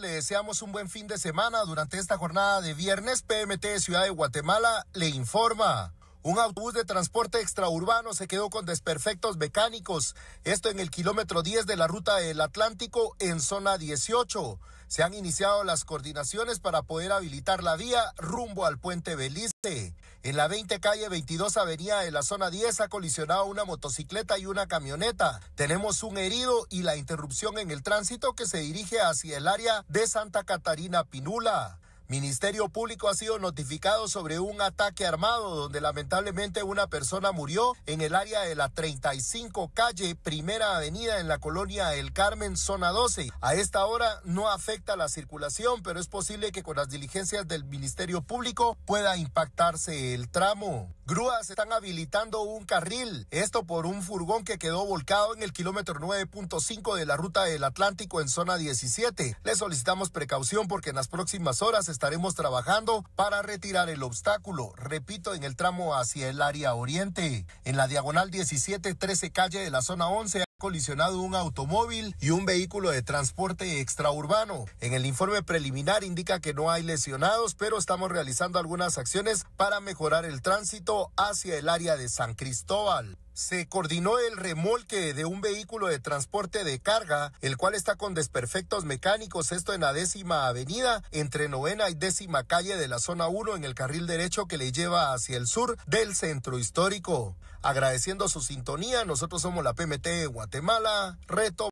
le deseamos un buen fin de semana. Durante esta jornada de viernes, PMT de Ciudad de Guatemala le informa. Un autobús de transporte extraurbano se quedó con desperfectos mecánicos, esto en el kilómetro 10 de la ruta del Atlántico en zona 18. Se han iniciado las coordinaciones para poder habilitar la vía rumbo al puente Belice. En la 20 calle 22 avenida de la zona 10 ha colisionado una motocicleta y una camioneta. Tenemos un herido y la interrupción en el tránsito que se dirige hacia el área de Santa Catarina Pinula. Ministerio Público ha sido notificado sobre un ataque armado donde lamentablemente una persona murió en el área de la 35 calle Primera Avenida en la colonia El Carmen, zona 12. A esta hora no afecta la circulación, pero es posible que con las diligencias del Ministerio Público pueda impactarse el tramo grúas están habilitando un carril, esto por un furgón que quedó volcado en el kilómetro 9.5 de la ruta del Atlántico en zona 17. Le solicitamos precaución porque en las próximas horas estaremos trabajando para retirar el obstáculo, repito, en el tramo hacia el área oriente. En la diagonal 17-13 calle de la zona 11 colisionado un automóvil y un vehículo de transporte extraurbano. En el informe preliminar indica que no hay lesionados, pero estamos realizando algunas acciones para mejorar el tránsito hacia el área de San Cristóbal se coordinó el remolque de un vehículo de transporte de carga, el cual está con desperfectos mecánicos, esto en la décima avenida, entre novena y décima calle de la zona 1 en el carril derecho que le lleva hacia el sur del centro histórico. Agradeciendo su sintonía, nosotros somos la PMT Guatemala, Reto